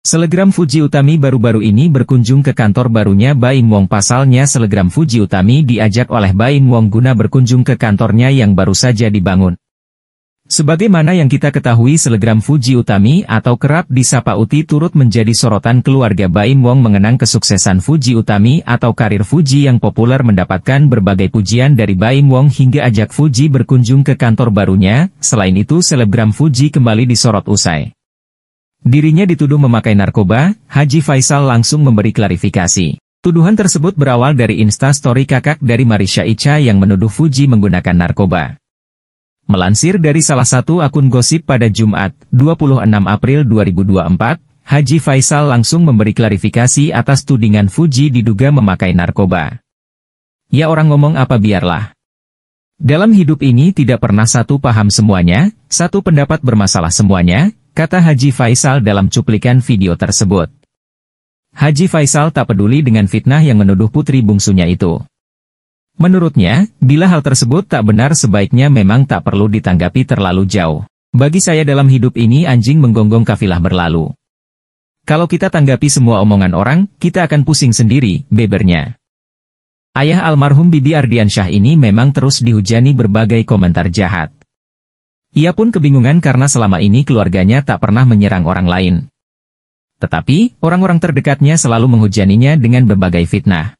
Selegram Fuji Utami baru-baru ini berkunjung ke kantor barunya Baim Wong pasalnya Selegram Fuji Utami diajak oleh Baim Wong guna berkunjung ke kantornya yang baru saja dibangun. Sebagaimana yang kita ketahui Selegram Fuji Utami atau kerap disapa Uti turut menjadi sorotan keluarga Baim Wong mengenang kesuksesan Fuji Utami atau karir Fuji yang populer mendapatkan berbagai pujian dari Baim Wong hingga ajak Fuji berkunjung ke kantor barunya, selain itu selegram Fuji kembali disorot usai. Dirinya dituduh memakai narkoba, Haji Faisal langsung memberi klarifikasi. Tuduhan tersebut berawal dari instastory kakak dari Marisha Icha yang menuduh Fuji menggunakan narkoba. Melansir dari salah satu akun gosip pada Jumat, 26 April 2024, Haji Faisal langsung memberi klarifikasi atas tudingan Fuji diduga memakai narkoba. Ya orang ngomong apa biarlah. Dalam hidup ini tidak pernah satu paham semuanya, satu pendapat bermasalah semuanya, kata Haji Faisal dalam cuplikan video tersebut. Haji Faisal tak peduli dengan fitnah yang menuduh putri bungsunya itu. Menurutnya, bila hal tersebut tak benar sebaiknya memang tak perlu ditanggapi terlalu jauh. Bagi saya dalam hidup ini anjing menggonggong kafilah berlalu. Kalau kita tanggapi semua omongan orang, kita akan pusing sendiri, bebernya. Ayah almarhum Bibi Ardiansyah ini memang terus dihujani berbagai komentar jahat. Ia pun kebingungan karena selama ini keluarganya tak pernah menyerang orang lain. Tetapi, orang-orang terdekatnya selalu menghujaninya dengan berbagai fitnah.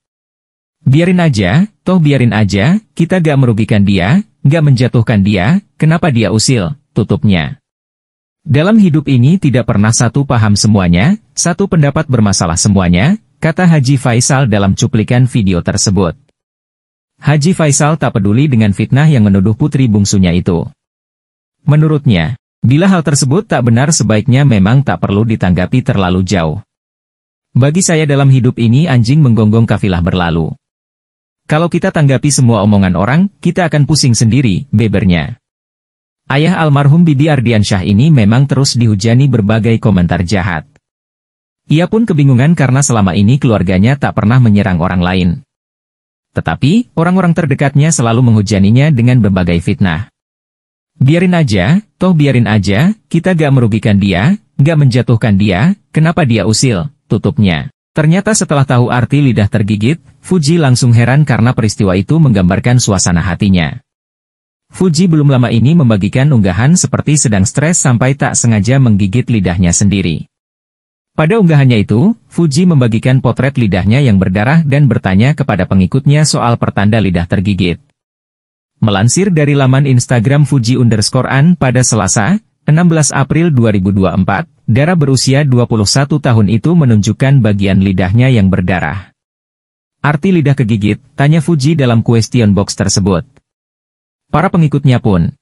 Biarin aja, toh biarin aja, kita gak merugikan dia, gak menjatuhkan dia, kenapa dia usil, tutupnya. Dalam hidup ini tidak pernah satu paham semuanya, satu pendapat bermasalah semuanya, kata Haji Faisal dalam cuplikan video tersebut. Haji Faisal tak peduli dengan fitnah yang menuduh putri bungsunya itu. Menurutnya, bila hal tersebut tak benar sebaiknya memang tak perlu ditanggapi terlalu jauh. Bagi saya dalam hidup ini anjing menggonggong kafilah berlalu. Kalau kita tanggapi semua omongan orang, kita akan pusing sendiri, bebernya. Ayah almarhum Bibi Ardiansyah ini memang terus dihujani berbagai komentar jahat. Ia pun kebingungan karena selama ini keluarganya tak pernah menyerang orang lain. Tetapi, orang-orang terdekatnya selalu menghujaninya dengan berbagai fitnah. Biarin aja, toh biarin aja, kita gak merugikan dia, gak menjatuhkan dia, kenapa dia usil, tutupnya. Ternyata setelah tahu arti lidah tergigit, Fuji langsung heran karena peristiwa itu menggambarkan suasana hatinya. Fuji belum lama ini membagikan unggahan seperti sedang stres sampai tak sengaja menggigit lidahnya sendiri. Pada unggahannya itu, Fuji membagikan potret lidahnya yang berdarah dan bertanya kepada pengikutnya soal pertanda lidah tergigit. Melansir dari laman Instagram Fuji underscore An pada Selasa, 16 April 2024, darah berusia 21 tahun itu menunjukkan bagian lidahnya yang berdarah. Arti lidah kegigit, tanya Fuji dalam question box tersebut. Para pengikutnya pun